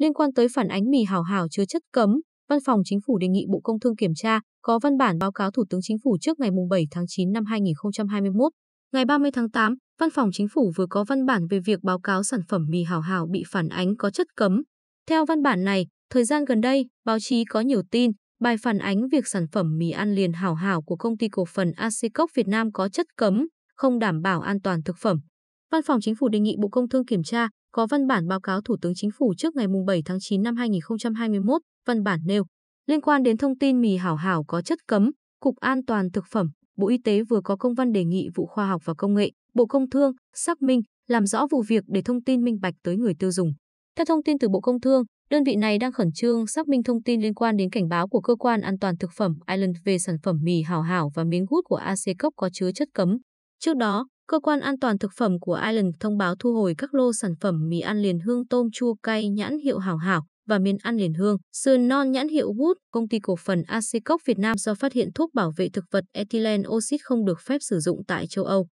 Liên quan tới phản ánh mì hảo hảo chứa chất cấm, Văn phòng Chính phủ đề nghị Bộ Công Thương kiểm tra, có văn bản báo cáo Thủ tướng Chính phủ trước ngày 7 tháng 9 năm 2021. Ngày 30 tháng 8, Văn phòng Chính phủ vừa có văn bản về việc báo cáo sản phẩm mì hảo hảo bị phản ánh có chất cấm. Theo văn bản này, thời gian gần đây, báo chí có nhiều tin, bài phản ánh việc sản phẩm mì ăn liền hảo hảo của công ty cổ phần AC Việt Nam có chất cấm, không đảm bảo an toàn thực phẩm. Văn phòng Chính phủ đề nghị Bộ Công Thương kiểm tra, có văn bản báo cáo Thủ tướng Chính phủ trước ngày 7 tháng 9 năm 2021, văn bản nêu liên quan đến thông tin mì hảo hảo có chất cấm, Cục An toàn Thực phẩm, Bộ Y tế vừa có công văn đề nghị vụ khoa học và công nghệ, Bộ Công Thương xác minh, làm rõ vụ việc để thông tin minh bạch tới người tiêu dùng. Theo thông tin từ Bộ Công Thương, đơn vị này đang khẩn trương xác minh thông tin liên quan đến cảnh báo của cơ quan an toàn thực phẩm Ireland về sản phẩm mì hảo hảo và miếng hút của AC Cốc có chứa chất cấm. Trước đó, Cơ quan an toàn thực phẩm của Ireland thông báo thu hồi các lô sản phẩm mì ăn liền hương tôm chua cay nhãn hiệu Hảo Hảo và miền ăn liền hương, sườn non nhãn hiệu Wood, công ty cổ phần Acecoc Việt Nam do phát hiện thuốc bảo vệ thực vật ethylene oxit không được phép sử dụng tại châu Âu.